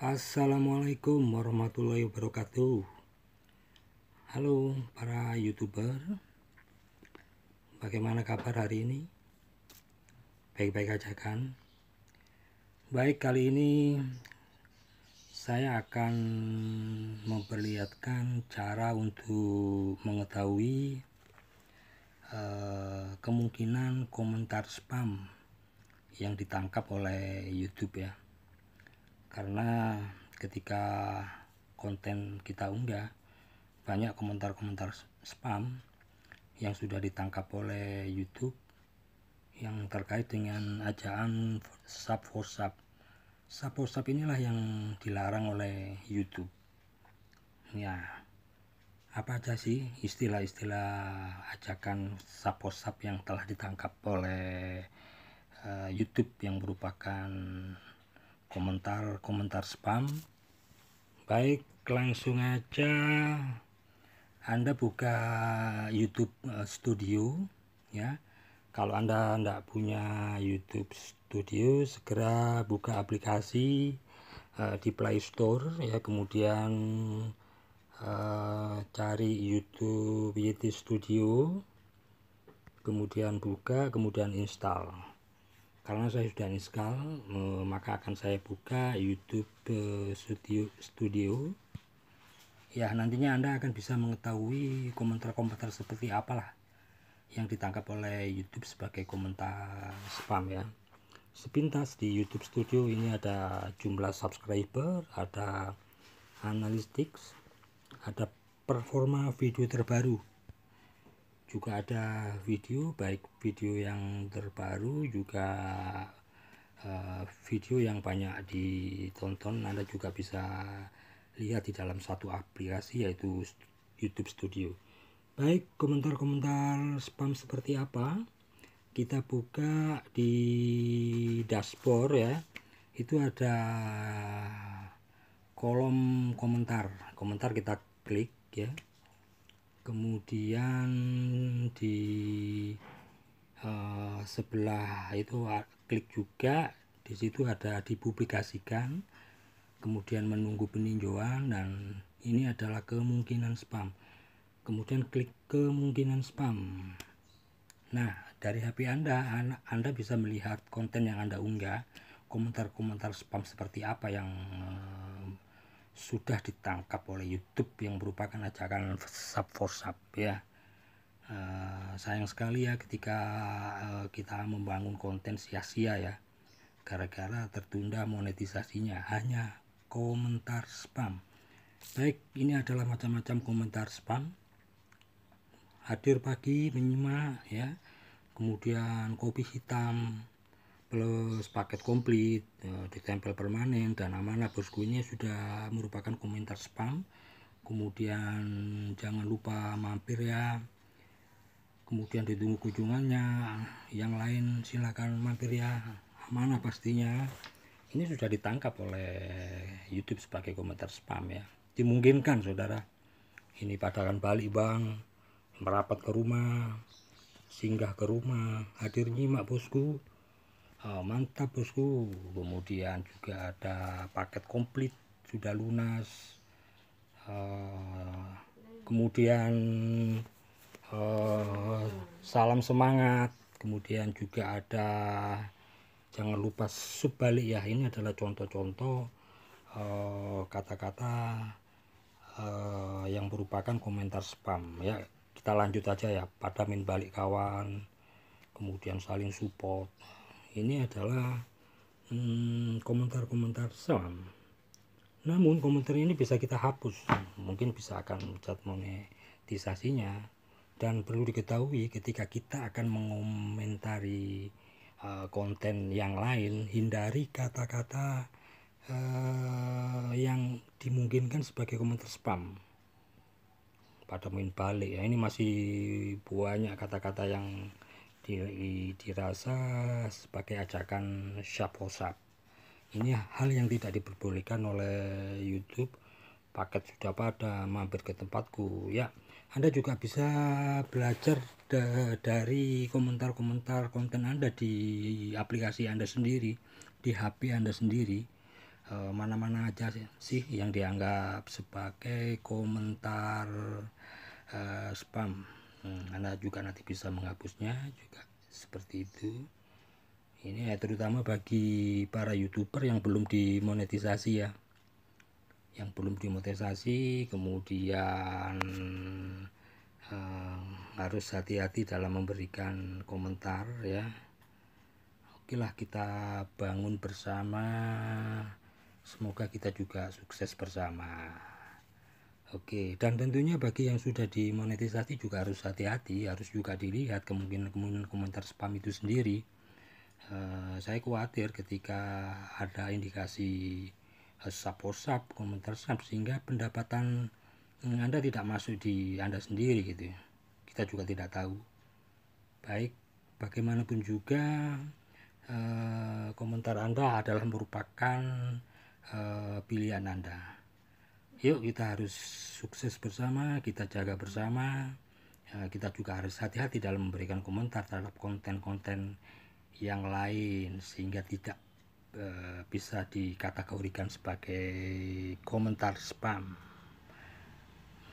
Assalamualaikum warahmatullahi wabarakatuh Halo para youtuber Bagaimana kabar hari ini? Baik-baik aja kan? Baik kali ini Saya akan memperlihatkan cara untuk mengetahui uh, Kemungkinan komentar spam Yang ditangkap oleh youtube ya karena ketika konten kita unggah banyak komentar-komentar spam yang sudah ditangkap oleh YouTube yang terkait dengan ajaan sub for sub sub for sub inilah yang dilarang oleh YouTube ya apa aja sih istilah-istilah ajakan sub for sub yang telah ditangkap oleh eh, YouTube yang merupakan komentar-komentar spam baik langsung aja Anda buka YouTube eh, Studio ya kalau Anda tidak punya YouTube Studio segera buka aplikasi uh, di Play Store ya kemudian uh, cari YouTube Yeti Studio kemudian buka kemudian install karena saya sudah install maka akan saya buka YouTube eh, Studio Studio ya nantinya anda akan bisa mengetahui komentar-komentar seperti apalah yang ditangkap oleh YouTube sebagai komentar spam ya sepintas di YouTube Studio ini ada jumlah subscriber ada analytics ada performa video terbaru juga ada video baik video yang terbaru juga uh, video yang banyak ditonton Anda juga bisa lihat di dalam satu aplikasi yaitu YouTube Studio baik komentar-komentar spam seperti apa kita buka di dashboard ya itu ada kolom komentar komentar kita klik ya kemudian di uh, sebelah itu klik juga di situ ada dipublikasikan kemudian menunggu peninjauan dan ini adalah kemungkinan spam kemudian klik kemungkinan spam nah dari HP anda anda bisa melihat konten yang anda unggah komentar-komentar spam seperti apa yang eh, sudah ditangkap oleh YouTube yang merupakan ajakan sub for sub ya. Uh, sayang sekali ya ketika uh, kita membangun konten sia-sia ya gara-gara tertunda monetisasinya hanya komentar spam baik ini adalah macam-macam komentar spam hadir pagi menyimak ya kemudian kopi hitam plus paket komplit eh, ditempel permanen dan amanah bosku ini sudah merupakan komentar spam kemudian jangan lupa mampir ya kemudian ditunggu kunjungannya yang lain silahkan mampir ya amanah pastinya ini sudah ditangkap oleh YouTube sebagai komentar spam ya dimungkinkan saudara ini padahal balik bang merapat ke rumah singgah ke rumah hadir nyimak bosku Ah, mantap bosku kemudian juga ada paket komplit sudah lunas uh, kemudian uh, salam semangat kemudian juga ada jangan lupa sebalik ya ini adalah contoh-contoh kata-kata -contoh, uh, yang merupakan komentar spam ya kita lanjut aja ya pada padamin balik kawan kemudian saling support ini adalah hmm, komentar-komentar hmm, selam. Namun komentar ini bisa kita hapus, mungkin bisa akan cat monetisasinya. Dan perlu diketahui ketika kita akan mengomentari uh, konten yang lain, hindari kata-kata uh, yang dimungkinkan sebagai komentar spam. Pada main balik ya, ini masih banyak kata-kata yang dirasa sebagai ajakan syaposap ini hal yang tidak diperbolehkan oleh YouTube paket sudah pada mampir ke tempatku ya Anda juga bisa belajar da dari komentar-komentar konten Anda di aplikasi Anda sendiri di HP Anda sendiri e, mana-mana e, aja sih yang dianggap sebagai komentar e, spam hmm, anda juga nanti bisa menghapusnya juga seperti itu ini ya terutama bagi para youtuber yang belum dimonetisasi ya yang belum dimonetisasi kemudian eh, harus hati-hati dalam memberikan komentar ya Oke lah kita bangun bersama semoga kita juga sukses bersama Oke, dan tentunya bagi yang sudah dimonetisasi juga harus hati-hati, harus juga dilihat kemungkinan-kemungkinan komentar spam itu sendiri. Uh, saya khawatir ketika ada indikasi support eh, sub komentar spam sehingga pendapatan hmm, Anda tidak masuk di Anda sendiri gitu. Ya. Kita juga tidak tahu. Baik, bagaimanapun juga uh, komentar Anda adalah merupakan uh, pilihan Anda yuk kita harus sukses bersama kita jaga bersama ya, kita juga harus hati-hati dalam memberikan komentar terhadap konten-konten yang lain sehingga tidak e, bisa dikategorikan sebagai komentar spam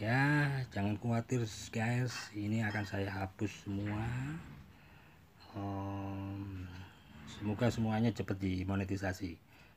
ya jangan khawatir guys ini akan saya hapus semua um, semoga semuanya cepat dimonetisasi